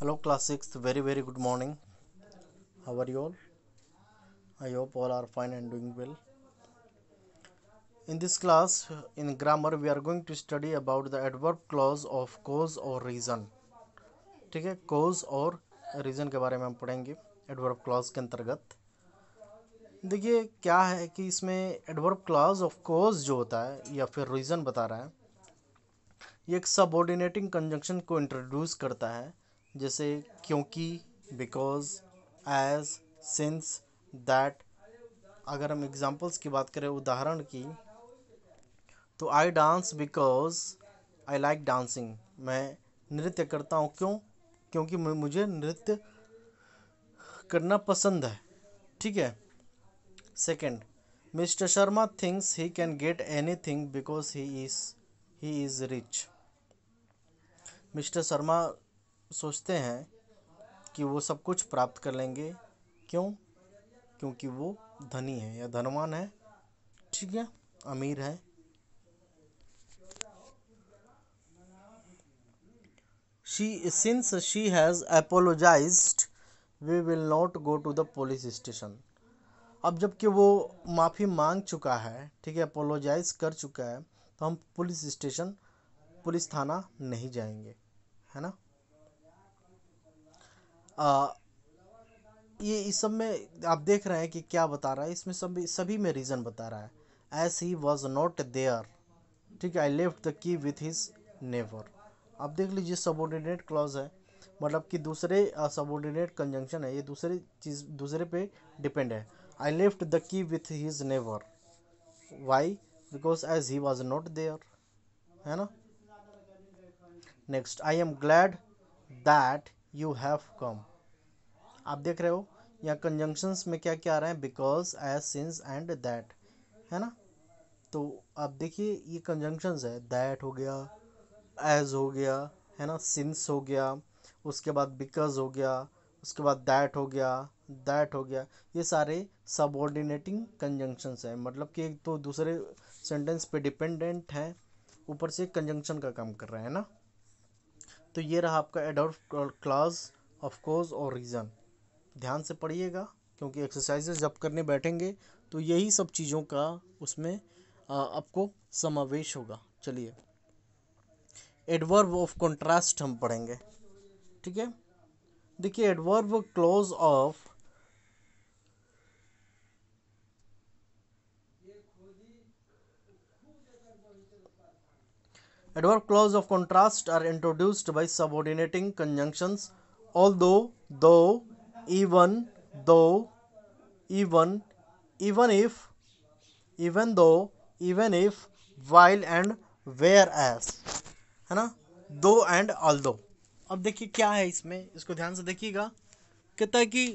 hello class 6 very very good morning how are you all i hope all are fine and doing well in this class in grammar we are going to study about the adverb clause of cause or reason ठीक है cause और reason के बारे में हम पढ़ेंगे adverb clause के अंतर्गत देखिए क्या है कि इसमें adverb clause of cause जो होता है या फिर reason बता रहा है ये एक सबॉर्डिनेटिंग कंजंक्शन को इंट्रोड्यूस करता है जैसे क्योंकि बिकॉज़ एज सिंस दैट अगर हम एग्ज़ाम्पल्स की बात करें उदाहरण की तो I dance because I like dancing मैं नृत्य करता हूँ क्यों क्योंकि मुझे नृत्य करना पसंद है ठीक है second Mister Sharma thinks he can get anything because he is he is rich Mister Sharma सोचते हैं कि वो सब कुछ प्राप्त कर लेंगे क्यों क्योंकि वो धनी है या धनवान है ठीक है अमीर है she since she has apologise we will not go to the police station अब जबकि वो माफ़ी मांग चुका है ठीक है अपोलोजाइज कर चुका है तो हम पुलिस स्टेशन पुलिस थाना नहीं जाएंगे है ना ये इस सब में आप देख रहे हैं कि क्या बता रहा है इसमें सभी सभी में रीज़न बता रहा है as he was not there ठीक है I left the key with his neighbour आप देख लीजिए सबॉर्डिनेट क्लॉज है मतलब कि दूसरे सबॉर्डिनेट कंजंक्शन है ये दूसरे चीज़ दूसरे पे डिपेंड है I left the key with his neighbour why because as he was not there है ना next I am glad that you have come आप देख रहे हो यहाँ कंजंक्शंस में क्या क्या आ रहा है because as since and that है ना तो आप देखिए ये कंजंक्शंस है दैट हो गया एज हो गया है ना सिंस हो गया उसके बाद बिकॉज हो गया उसके बाद दैट हो गया दैट हो गया ये सारे सबऑर्डिनेटिंग कंजंक्शंस हैं मतलब कि एक तो दूसरे सेंटेंस पे डिपेंडेंट हैं ऊपर से कंजंक्शन का काम कर रहे हैं ना तो ये रहा आपका एडोल्फ क्लाज ऑफ कोर्स और रीज़न ध्यान से पढ़िएगा क्योंकि एक्सरसाइजेज जब करने बैठेंगे तो यही सब चीज़ों का उसमें आपको समावेश होगा चलिए एडवर्ब ऑफ कॉन्ट्रास्ट हम पढ़ेंगे ठीक है देखिए adverb clause of Adverb clause of contrast are introduced by subordinating conjunctions although, though, even, though, even, even if, even though, even if, while and whereas है ना दो एंड ऑल दो अब देखिए क्या है इसमें इसको ध्यान से देखिएगा कहता है कि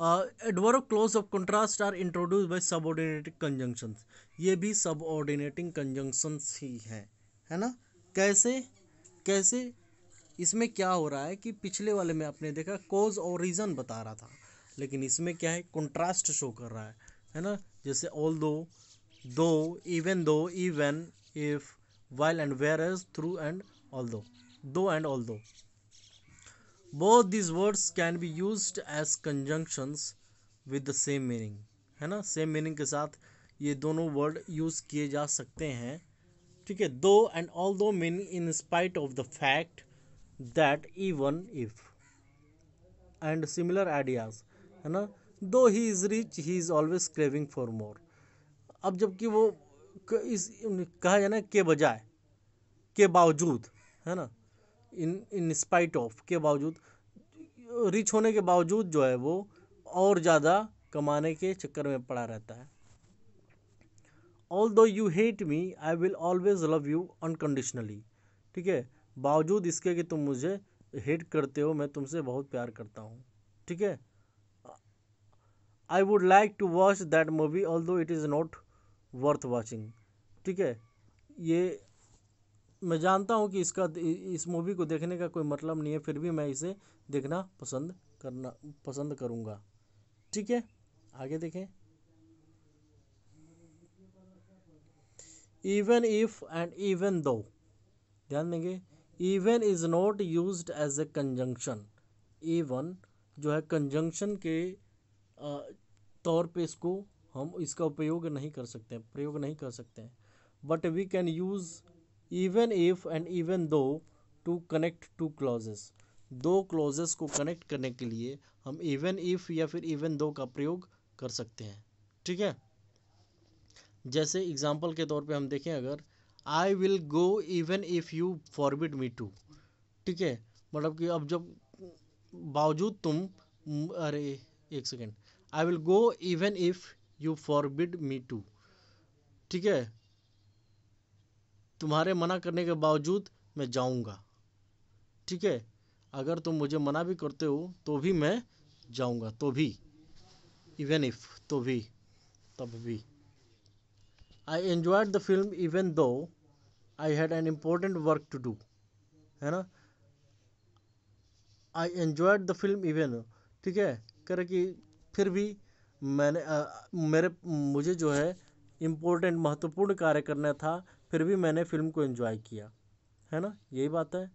adverb clause of contrast are introduce by subordinating conjunctions ये भी सबऑर्डिनेटिंग कंजंक्शंस ही हैं है ना कैसे कैसे इसमें क्या हो रहा है कि पिछले वाले में आपने देखा कोज और रीज़न बता रहा था लेकिन इसमें क्या है कंट्रास्ट शो कर रहा है है ना जैसे all although though even though even if while and whereas through and although though and although both this words can be use as conjunctions with the same meaning है ना same meaning के साथ ये दोनों word use किए जा सकते हैं ठीक है though and although mean in spite of the fact that even if and similar ideas है ना though he is rich he is always craving for more अब जबकि वो इस कहा जाए ना के बजाय के बावजूद है ना इन इन स्पाइट ऑफ के बावजूद रिच होने के बावजूद जो है वो और ज़्यादा कमाने के चक्कर में पड़ा रहता है although you hate me I will always love you unconditionally ठीक है बावजूद इसके कि तुम मुझे हेट करते हो मैं तुमसे बहुत प्यार करता हूँ ठीक है I would like to watch that movie although it is not worth watching ठीक है ये मैं जानता हूँ कि इसका इस मूवी को देखने का कोई मतलब नहीं है फिर भी मैं इसे देखना पसंद करना पसंद करूँगा ठीक है आगे देखें even if and even though ध्यान देंगे even is not use as a conjunction even जो है कंजंक्शन के तौर पे इसको हम इसका उपयोग नहीं कर सकते प्रयोग नहीं कर सकते हैं but we can use even if and even though to connect two clauses दो क्लॉजेस को कनेक्ट करने के लिए हम इवन इफ या फिर इवन दो का प्रयोग कर सकते हैं ठीक है जैसे एग्जाम्पल के तौर पे हम देखें अगर I will go even if you forbid me to ठीक है मतलब कि अब जब बावजूद तुम अरे एक second I will go even if you forbid me to ठीक है तुम्हारे मना करने के बावजूद मैं जाऊँगा ठीक है अगर तुम मुझे मना भी करते हो तो भी मैं जाऊँगा तो भी इवन इफ तो भी तब भी I enjoyed the film even though I had an important work to do है ना I enjoyed the film even ठीक है करे कि फिर भी मैंने आ, मेरे मुझे जो है इम्पोर्टेंट महत्वपूर्ण कार्य करना था फिर भी मैंने फ़िल्म को इन्जॉय किया है ना यही बात है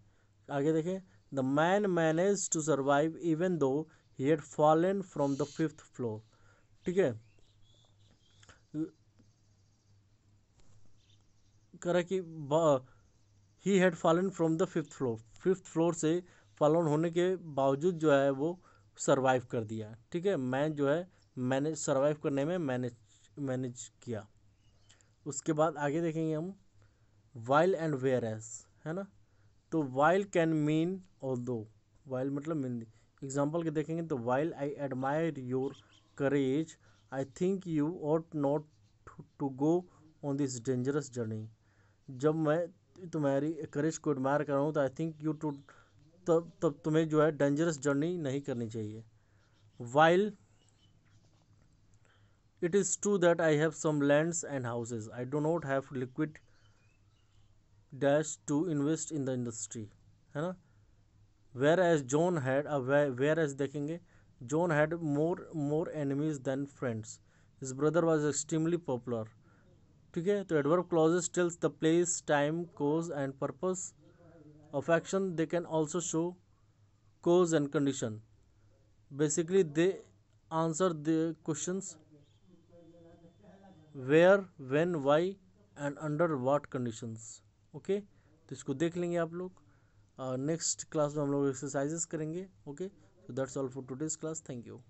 आगे देखें the man manage to survive even though he had fallen from the fifth floor ठीक है करा कि he had fallen from the fifth floor fifth floor से फॉलन होने के बावजूद जो है वो सर्वाइव कर दिया ठीक है मैं जो है मैनेज सर्वाइव करने में मैनेज मैनेज किया उसके बाद आगे देखेंगे हम वाइल एंड वेयर एस है ना तो वाइल कैन मीन और दो वाइल मतलब मीन एग्जाम्पल के देखेंगे तो while I admire your courage I think you ought not to go on this dangerous journey जब मैं तुम्हारी करेज को एडमायर कर रहा हूँ तो आई थिंक यू टू तब तब तुम्हें जो है डेंजरस जर्नी नहीं करनी चाहिए while it is true that I have some lands and houses I do not have liquid dash to invest in the industry है ना whereas John had a whereas देखेंगे John had more more enemies than friends his brother was extremely popular ठीक है तो adverb clauses tells the place time cause and purpose of action they can also show cause and condition basically they answer the questions where when why and under what conditions okay तो इसको देख लेंगे आप लोग next class में हम लोग exercises करेंगे ओके तो that's all for today's class thank you